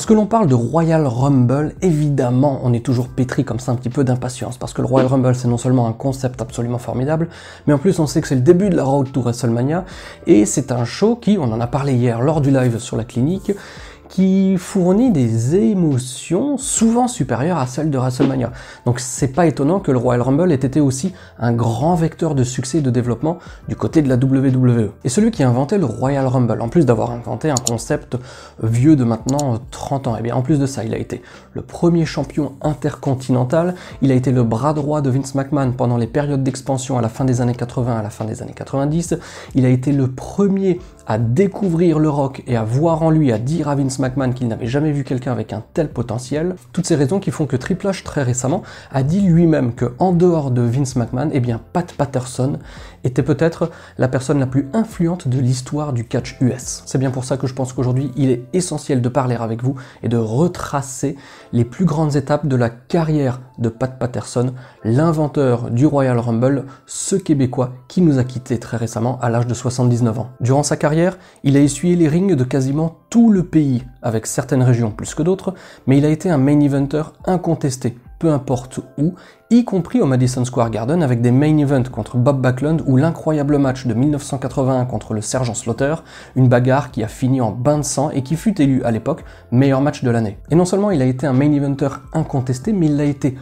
Lorsque l'on parle de Royal Rumble, évidemment, on est toujours pétri comme ça un petit peu d'impatience, parce que le Royal Rumble, c'est non seulement un concept absolument formidable, mais en plus, on sait que c'est le début de la Road to WrestleMania, et c'est un show qui, on en a parlé hier lors du live sur la clinique, qui fournit des émotions souvent supérieures à celles de WrestleMania. Donc c'est pas étonnant que le Royal Rumble ait été aussi un grand vecteur de succès et de développement du côté de la WWE. Et celui qui a inventé le Royal Rumble, en plus d'avoir inventé un concept vieux de maintenant 30 ans, et eh bien en plus de ça, il a été le premier champion intercontinental, il a été le bras droit de Vince McMahon pendant les périodes d'expansion à la fin des années 80 à la fin des années 90, il a été le premier à découvrir le rock et à voir en lui, à dire à Vince McMahon qu'il n'avait jamais vu quelqu'un avec un tel potentiel, toutes ces raisons qui font que Triple H, très récemment, a dit lui-même que, en dehors de Vince McMahon, eh bien, Pat Patterson était peut-être la personne la plus influente de l'histoire du catch US. C'est bien pour ça que je pense qu'aujourd'hui, il est essentiel de parler avec vous et de retracer les plus grandes étapes de la carrière de Pat Patterson, l'inventeur du Royal Rumble, ce Québécois qui nous a quittés très récemment à l'âge de 79 ans. Durant sa carrière, il a essuyé les rings de quasiment tout le pays, avec certaines régions plus que d'autres, mais il a été un main eventer incontesté, peu importe où, y compris au Madison Square Garden avec des main events contre Bob Backlund ou l'incroyable match de 1981 contre le sergent Slaughter, une bagarre qui a fini en bain de sang et qui fut élu à l'époque meilleur match de l'année. Et non seulement il a été un main eventer incontesté, mais il l'a été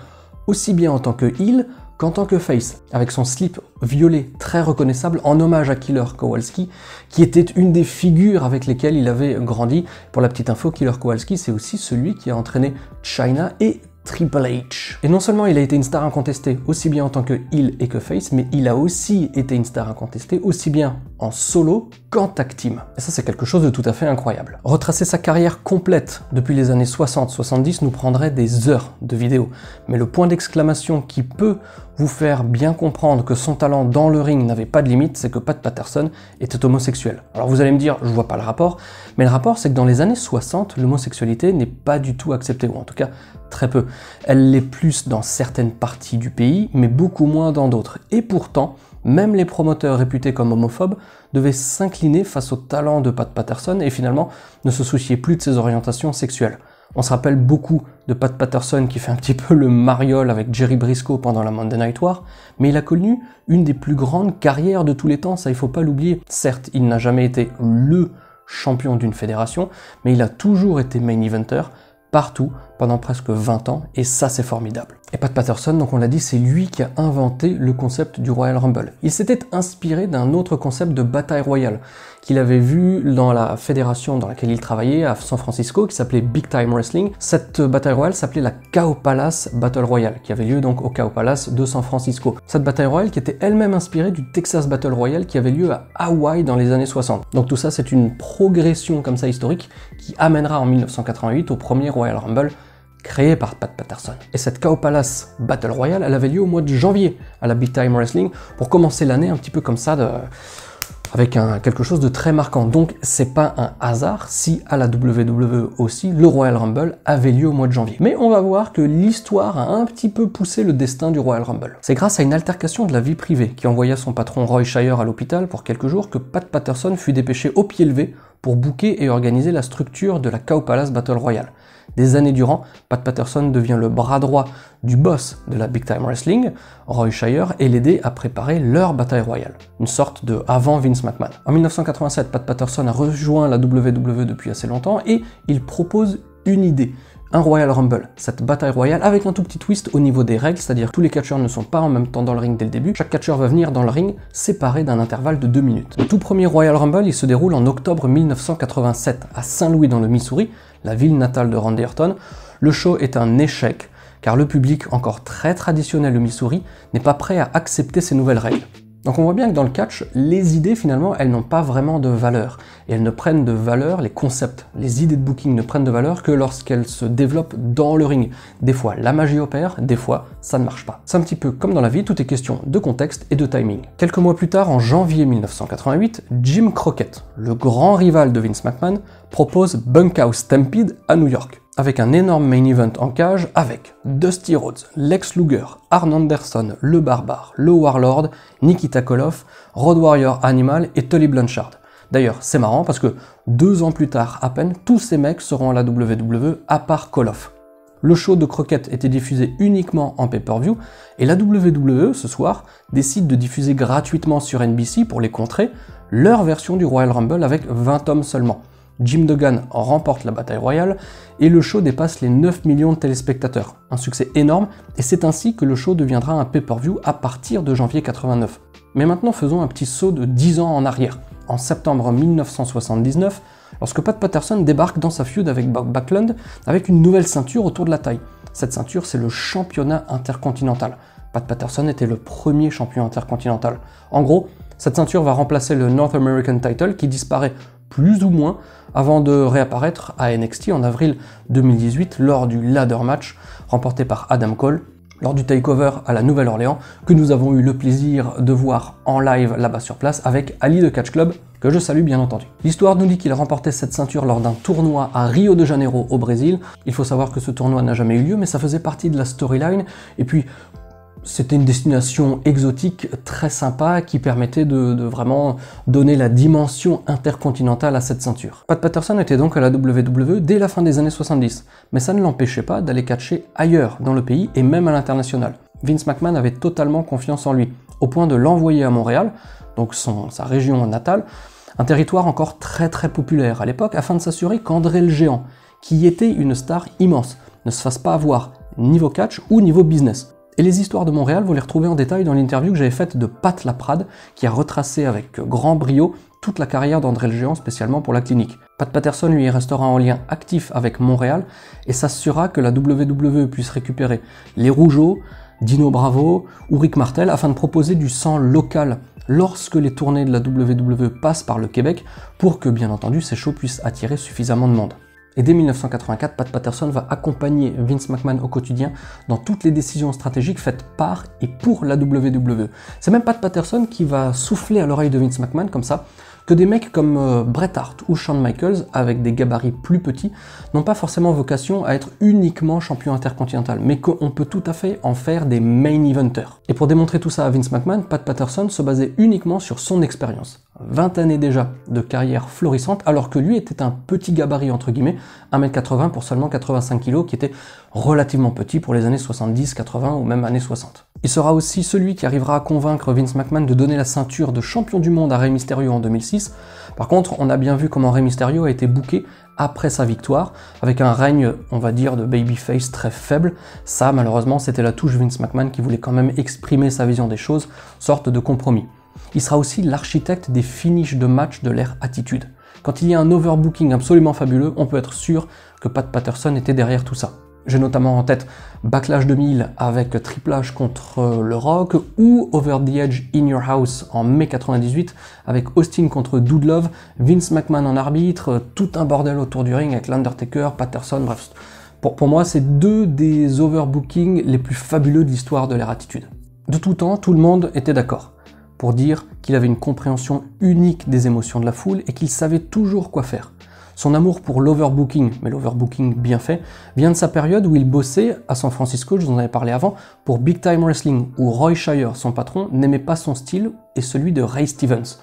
aussi bien en tant que heel qu'en tant que face, avec son slip violet très reconnaissable en hommage à Killer Kowalski, qui était une des figures avec lesquelles il avait grandi. Pour la petite info, Killer Kowalski, c'est aussi celui qui a entraîné China et Triple H. Et non seulement il a été une star incontestée, aussi bien en tant que heel et que face, mais il a aussi été une star incontestée, aussi bien en solo quand Team. Et ça, c'est quelque chose de tout à fait incroyable. Retracer sa carrière complète depuis les années 60-70 nous prendrait des heures de vidéo. Mais le point d'exclamation qui peut vous faire bien comprendre que son talent dans le ring n'avait pas de limite, c'est que Pat Patterson était homosexuel. Alors vous allez me dire, je vois pas le rapport, mais le rapport c'est que dans les années 60, l'homosexualité n'est pas du tout acceptée, ou en tout cas très peu. Elle l'est plus dans certaines parties du pays, mais beaucoup moins dans d'autres. Et pourtant, même les promoteurs réputés comme homophobes devaient s'incliner face au talent de Pat Patterson et finalement ne se souciaient plus de ses orientations sexuelles. On se rappelle beaucoup de Pat Patterson qui fait un petit peu le mariole avec Jerry Briscoe pendant la Monday Night War, mais il a connu une des plus grandes carrières de tous les temps, ça il faut pas l'oublier. Certes, il n'a jamais été LE champion d'une fédération, mais il a toujours été main eventer partout pendant presque 20 ans et ça c'est formidable. Et Pat Patterson, donc on l'a dit, c'est lui qui a inventé le concept du Royal Rumble. Il s'était inspiré d'un autre concept de bataille royale qu'il avait vu dans la fédération dans laquelle il travaillait à San Francisco, qui s'appelait Big Time Wrestling. Cette euh, bataille royale s'appelait la Cow Palace Battle Royale, qui avait lieu donc au Cow Palace de San Francisco. Cette bataille royale qui était elle-même inspirée du Texas Battle Royale qui avait lieu à Hawaï dans les années 60. Donc tout ça, c'est une progression comme ça historique qui amènera en 1988 au premier Royal Rumble créée par Pat Patterson. Et cette Cow Palace Battle Royale, elle avait lieu au mois de janvier à la Big Time Wrestling pour commencer l'année un petit peu comme ça avec quelque chose de très marquant. Donc c'est pas un hasard si à la WWE aussi le Royal Rumble avait lieu au mois de janvier. Mais on va voir que l'histoire a un petit peu poussé le destin du Royal Rumble. C'est grâce à une altercation de la vie privée qui envoya son patron Roy Shire à l'hôpital pour quelques jours que Pat Patterson fut dépêché au pied levé pour bouquer et organiser la structure de la Cow Palace Battle Royale des années durant, Pat Patterson devient le bras droit du boss de la Big Time Wrestling, Roy Shire, et l'aider à préparer leur bataille royale, une sorte de avant Vince McMahon. En 1987, Pat Patterson a rejoint la WWE depuis assez longtemps et il propose une idée, un Royal Rumble, cette bataille royale avec un tout petit twist au niveau des règles, c'est-à-dire tous les catcheurs ne sont pas en même temps dans le ring dès le début, chaque catcheur va venir dans le ring séparé d'un intervalle de 2 minutes. Le tout premier Royal Rumble, il se déroule en octobre 1987 à Saint-Louis dans le Missouri, la ville natale de Randy Orton, le show est un échec, car le public, encore très traditionnel au Missouri, n'est pas prêt à accepter ces nouvelles règles. Donc on voit bien que dans le catch, les idées finalement, elles n'ont pas vraiment de valeur. Et elles ne prennent de valeur, les concepts, les idées de booking ne prennent de valeur que lorsqu'elles se développent dans le ring. Des fois, la magie opère, des fois, ça ne marche pas. C'est un petit peu comme dans la vie, tout est question de contexte et de timing. Quelques mois plus tard, en janvier 1988, Jim Crockett, le grand rival de Vince McMahon, propose Bunkhouse Stampede à New York avec un énorme main event en cage avec Dusty Rhodes, Lex Luger, Arn Anderson, Le Barbare, Le Warlord, Nikita Koloff, Road Warrior Animal et Tully Blanchard. D'ailleurs, c'est marrant parce que deux ans plus tard à peine, tous ces mecs seront à la WWE à part Koloff. Le show de croquettes était diffusé uniquement en pay-per-view et la WWE ce soir décide de diffuser gratuitement sur NBC pour les contrer leur version du Royal Rumble avec 20 hommes seulement. Jim Duggan remporte la bataille royale et le show dépasse les 9 millions de téléspectateurs. Un succès énorme et c'est ainsi que le show deviendra un pay-per-view à partir de janvier 89. Mais maintenant faisons un petit saut de 10 ans en arrière. En septembre 1979, lorsque Pat Patterson débarque dans sa feud avec Bob Backlund avec une nouvelle ceinture autour de la taille. Cette ceinture, c'est le championnat intercontinental. Pat Patterson était le premier champion intercontinental. En gros, cette ceinture va remplacer le North American Title qui disparaît plus ou moins, avant de réapparaître à NXT en avril 2018 lors du Ladder Match remporté par Adam Cole lors du takeover à la Nouvelle-Orléans que nous avons eu le plaisir de voir en live là-bas sur place avec Ali de Catch Club que je salue bien entendu. L'histoire nous dit qu'il remportait cette ceinture lors d'un tournoi à Rio de Janeiro au Brésil. Il faut savoir que ce tournoi n'a jamais eu lieu mais ça faisait partie de la storyline et puis c'était une destination exotique très sympa qui permettait de, vraiment donner la dimension intercontinentale à cette ceinture. Pat Patterson était donc à la WWE dès la fin des années 70, mais ça ne l'empêchait pas d'aller catcher ailleurs dans le pays et même à l'international. Vince McMahon avait totalement confiance en lui, au point de l'envoyer à Montréal, donc sa région natale, un territoire encore très très populaire à l'époque, afin de s'assurer qu'André le Géant, qui était une star immense, ne se fasse pas avoir niveau catch ou niveau business. Et les histoires de Montréal, vous les retrouvez en détail dans l'interview que j'avais faite de Pat Laprade, qui a retracé avec grand brio toute la carrière d'André le Géant spécialement pour la clinique. Pat Patterson lui restera en lien actif avec Montréal et s'assurera que la WWE puisse récupérer les Rougeaux, Dino Bravo ou Rick Martel afin de proposer du sang local lorsque les tournées de la WWE passent par le Québec pour que bien entendu ces shows puissent attirer suffisamment de monde. Et dès 1984, Pat Patterson va accompagner Vince McMahon au quotidien dans toutes les décisions stratégiques faites par et pour la WWE. C'est même Pat Patterson qui va souffler à l'oreille de Vince McMahon comme ça que des mecs comme euh, Bret Hart ou Shawn Michaels, avec des gabarits plus petits, n'ont pas forcément vocation à être uniquement champion intercontinental, mais qu'on peut tout à fait en faire des main eventers. Et pour démontrer tout ça à Vince McMahon, Pat Patterson se basait uniquement sur son expérience. 20 années déjà de carrière florissante, alors que lui était un petit gabarit, entre guillemets, 1m80 pour seulement 85 kg, qui était relativement petit pour les années 70, 80 ou même années 60. Il sera aussi celui qui arrivera à convaincre Vince McMahon de donner la ceinture de champion du monde à Rey Mysterio en 2006. Par contre, on a bien vu comment Rey Mysterio a été bouqué après sa victoire, avec un règne, on va dire, de babyface très faible. Ça, malheureusement, c'était la touche Vince McMahon qui voulait quand même exprimer sa vision des choses, sorte de compromis. Il sera aussi l'architecte des finishes de match de l'ère attitude. Quand il y a un overbooking absolument fabuleux, on peut être sûr que Pat Patterson était derrière tout ça. J'ai notamment en tête Backlash 2000 avec triplage contre euh, Le Rock ou Over the Edge in Your House en mai 98 avec Austin contre Love, Vince McMahon en arbitre, euh, tout un bordel autour du ring avec l'Undertaker, Patterson, bref. Pour, pour moi, c'est deux des overbookings les plus fabuleux de l'histoire de l'ère attitude. De tout temps, tout le monde était d'accord pour dire qu'il avait une compréhension unique des émotions de la foule et qu'il savait toujours quoi faire. Son amour pour l'overbooking, mais l'overbooking bien fait, vient de sa période où il bossait à San Francisco, je vous en avais parlé avant, pour Big Time Wrestling, où Roy Shire, son patron, n'aimait pas son style et celui de Ray Stevens.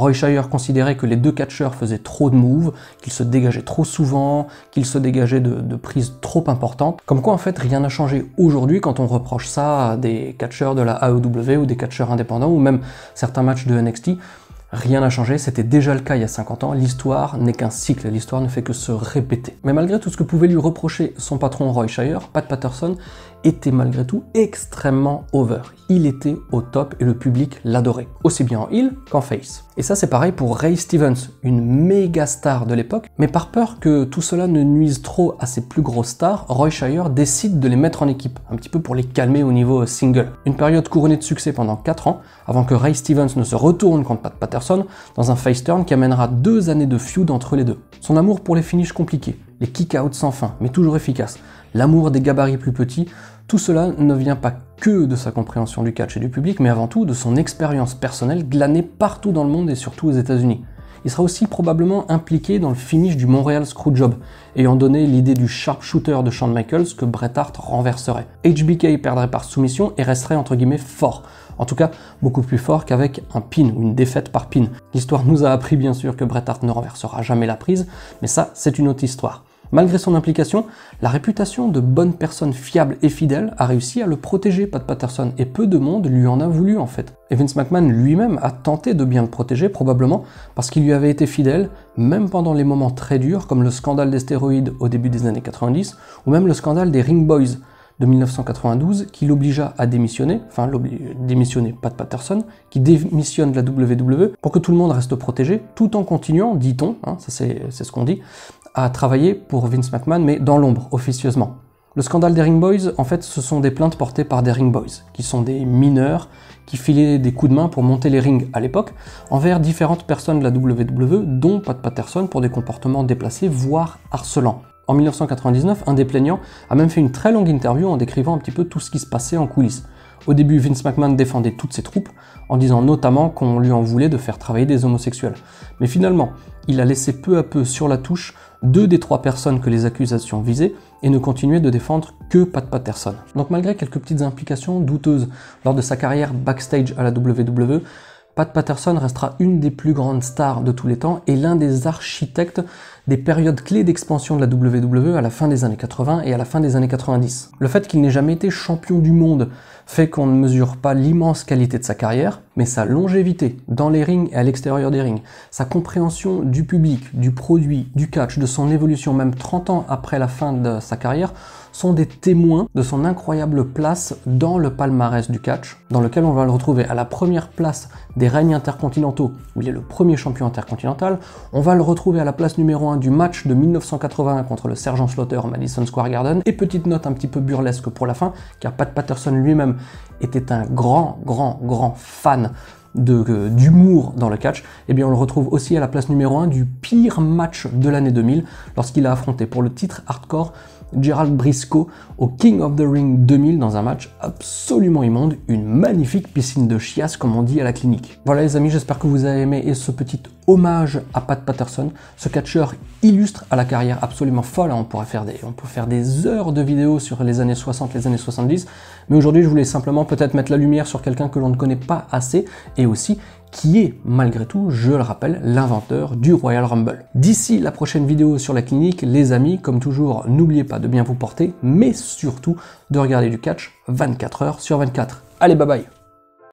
Roy Shire considérait que les deux catcheurs faisaient trop de moves, qu'ils se dégageaient trop souvent, qu'ils se dégageaient de, prises trop importantes. Comme quoi, en fait, rien n'a changé aujourd'hui quand on reproche ça à des catcheurs de la AEW ou des catcheurs indépendants ou même certains matchs de NXT Rien n'a changé, c'était déjà le cas il y a 50 ans, l'histoire n'est qu'un cycle, l'histoire ne fait que se répéter. Mais malgré tout ce que pouvait lui reprocher son patron Roy Shire, Pat Patterson était malgré tout extrêmement over. Il était au top et le public l'adorait, aussi bien en heel qu'en face. Et ça c'est pareil pour Ray Stevens, une méga star de l'époque, mais par peur que tout cela ne nuise trop à ses plus grosses stars, Roy Shire décide de les mettre en équipe, un petit peu pour les calmer au niveau single. Une période couronnée de succès pendant 4 ans, avant que Ray Stevens ne se retourne contre Pat Patterson, dans un face turn qui amènera deux années de feud entre les deux. Son amour pour les finishes compliqués, les kick-outs sans fin, mais toujours efficaces, l'amour des gabarits plus petits, tout cela ne vient pas que de sa compréhension du catch et du public, mais avant tout de son expérience personnelle glanée partout dans le monde et surtout aux États-Unis. Il sera aussi probablement impliqué dans le finish du Montréal Screwjob, ayant donné l'idée du sharpshooter de Shawn Michaels que Bret Hart renverserait. HBK perdrait par soumission et resterait entre guillemets fort, en tout cas, beaucoup plus fort qu'avec un pin ou une défaite par pin. L'histoire nous a appris bien sûr que Bret Hart ne renversera jamais la prise, mais ça c'est une autre histoire. Malgré son implication, la réputation de bonne personne fiable et fidèle a réussi à le protéger, Pat Patterson, et peu de monde lui en a voulu en fait. Evans McMahon lui-même a tenté de bien le protéger, probablement parce qu'il lui avait été fidèle, même pendant les moments très durs, comme le scandale des stéroïdes au début des années 90, ou même le scandale des Ring Boys, de 1992 qui l'obligea à démissionner, enfin démissionner Pat Patterson, qui démissionne de la WWE pour que tout le monde reste protégé, tout en continuant, dit-on, hein, ça c'est ce qu'on dit, à travailler pour Vince McMahon, mais dans l'ombre, officieusement. Le scandale des Ring Boys, en fait, ce sont des plaintes portées par des Ring Boys, qui sont des mineurs qui filaient des coups de main pour monter les rings à l'époque, envers différentes personnes de la WWE, dont Pat Patterson pour des comportements déplacés, voire harcelants. En 1999, un des plaignants a même fait une très longue interview en décrivant un petit peu tout ce qui se passait en coulisses. Au début, Vince McMahon défendait toutes ses troupes en disant notamment qu'on lui en voulait de faire travailler des homosexuels. Mais finalement, il a laissé peu à peu sur la touche deux des trois personnes que les accusations visaient et ne continuait de défendre que Pat Patterson. Donc malgré quelques petites implications douteuses lors de sa carrière backstage à la WWE, Pat Patterson restera une des plus grandes stars de tous les temps et l'un des architectes des périodes clés d'expansion de la WWE à la fin des années 80 et à la fin des années 90. Le fait qu'il n'ait jamais été champion du monde fait qu'on ne mesure pas l'immense qualité de sa carrière, mais sa longévité dans les rings et à l'extérieur des rings, sa compréhension du public, du produit, du catch, de son évolution même 30 ans après la fin de sa carrière, sont des témoins de son incroyable place dans le palmarès du catch, dans lequel on va le retrouver à la première place des règnes intercontinentaux, où il est le premier champion intercontinental, on va le retrouver à la place numéro 1 du match de 1981 contre le Sergent Slaughter au Madison Square Garden. Et petite note un petit peu burlesque pour la fin, car Pat Patterson lui-même était un grand, grand, grand fan euh, d'humour dans le catch, et eh bien on le retrouve aussi à la place numéro 1 du pire match de l'année 2000 lorsqu'il a affronté pour le titre hardcore Gerald Briscoe au King of the Ring 2000 dans un match absolument immonde, une magnifique piscine de chiasse comme on dit à la clinique. Voilà les amis, j'espère que vous avez aimé et ce petit hommage à Pat Patterson. Ce catcheur illustre à la carrière absolument folle. Hein. On pourrait faire des, on peut faire des heures de vidéos sur les années 60, les années 70. Mais aujourd'hui, je voulais simplement peut-être mettre la lumière sur quelqu'un que l'on ne connaît pas assez et aussi qui est malgré tout, je le rappelle, l'inventeur du Royal Rumble. D'ici la prochaine vidéo sur la clinique, les amis, comme toujours, n'oubliez pas de bien vous porter, mais surtout de regarder du catch 24 heures sur 24. Allez, bye bye